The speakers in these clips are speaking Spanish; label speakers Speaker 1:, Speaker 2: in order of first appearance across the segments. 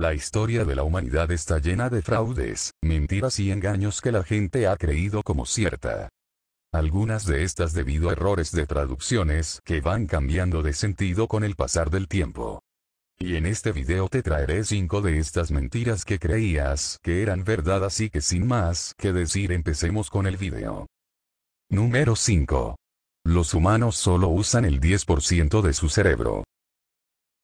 Speaker 1: La historia de la humanidad está llena de fraudes, mentiras y engaños que la gente ha creído como cierta. Algunas de estas debido a errores de traducciones que van cambiando de sentido con el pasar del tiempo. Y en este video te traeré 5 de estas mentiras que creías que eran verdad así que sin más que decir empecemos con el video. Número 5. Los humanos solo usan el 10% de su cerebro.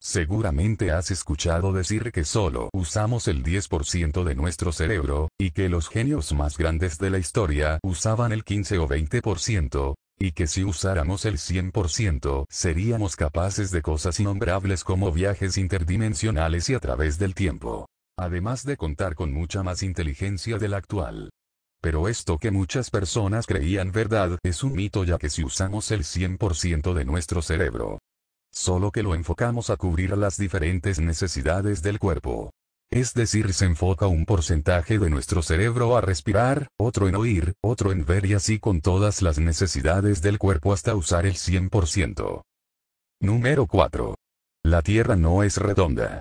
Speaker 1: Seguramente has escuchado decir que solo usamos el 10% de nuestro cerebro, y que los genios más grandes de la historia usaban el 15 o 20%, y que si usáramos el 100% seríamos capaces de cosas innombrables como viajes interdimensionales y a través del tiempo. Además de contar con mucha más inteligencia de la actual. Pero esto que muchas personas creían verdad es un mito ya que si usamos el 100% de nuestro cerebro, solo que lo enfocamos a cubrir las diferentes necesidades del cuerpo. Es decir, se enfoca un porcentaje de nuestro cerebro a respirar, otro en oír, otro en ver y así con todas las necesidades del cuerpo hasta usar el 100%. Número 4. La Tierra no es redonda.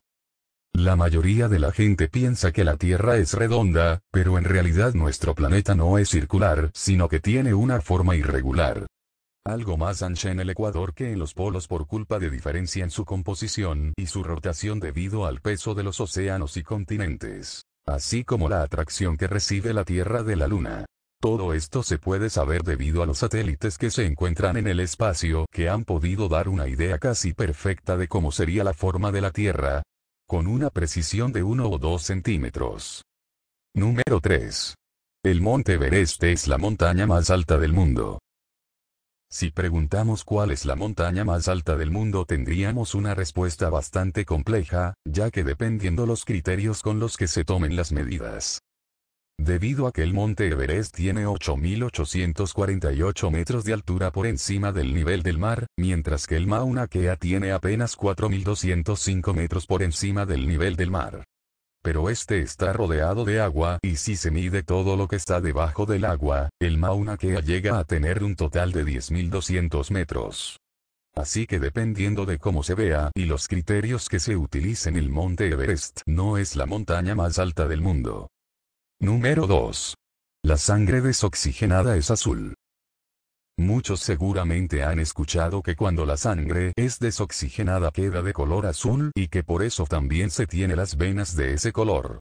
Speaker 1: La mayoría de la gente piensa que la Tierra es redonda, pero en realidad nuestro planeta no es circular, sino que tiene una forma irregular algo más ancha en el ecuador que en los polos por culpa de diferencia en su composición y su rotación debido al peso de los océanos y continentes, así como la atracción que recibe la Tierra de la Luna. Todo esto se puede saber debido a los satélites que se encuentran en el espacio que han podido dar una idea casi perfecta de cómo sería la forma de la Tierra, con una precisión de 1 o 2 centímetros. Número 3. El monte Everest es la montaña más alta del mundo. Si preguntamos cuál es la montaña más alta del mundo tendríamos una respuesta bastante compleja, ya que dependiendo los criterios con los que se tomen las medidas. Debido a que el monte Everest tiene 8.848 metros de altura por encima del nivel del mar, mientras que el Mauna Kea tiene apenas 4.205 metros por encima del nivel del mar pero este está rodeado de agua y si se mide todo lo que está debajo del agua, el Mauna Kea llega a tener un total de 10.200 metros. Así que dependiendo de cómo se vea y los criterios que se utilicen el monte Everest no es la montaña más alta del mundo. Número 2. La sangre desoxigenada es azul. Muchos seguramente han escuchado que cuando la sangre es desoxigenada queda de color azul y que por eso también se tiene las venas de ese color.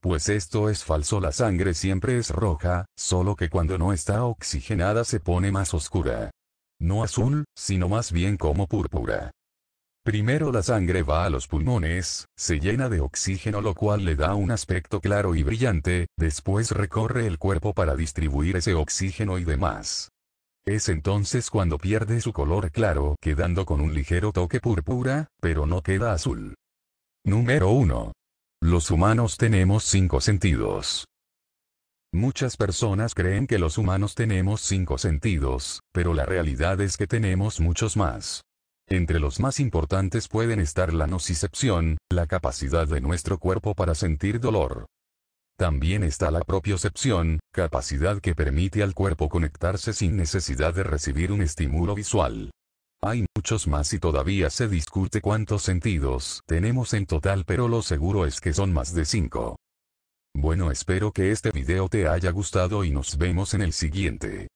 Speaker 1: Pues esto es falso, la sangre siempre es roja, solo que cuando no está oxigenada se pone más oscura. No azul, sino más bien como púrpura. Primero la sangre va a los pulmones, se llena de oxígeno lo cual le da un aspecto claro y brillante, después recorre el cuerpo para distribuir ese oxígeno y demás. Es entonces cuando pierde su color claro quedando con un ligero toque púrpura, pero no queda azul. Número 1. Los humanos tenemos cinco sentidos. Muchas personas creen que los humanos tenemos cinco sentidos, pero la realidad es que tenemos muchos más. Entre los más importantes pueden estar la nocicepción, la capacidad de nuestro cuerpo para sentir dolor, también está la propiocepción, capacidad que permite al cuerpo conectarse sin necesidad de recibir un estímulo visual. Hay muchos más y todavía se discute cuántos sentidos tenemos en total pero lo seguro es que son más de 5. Bueno espero que este video te haya gustado y nos vemos en el siguiente.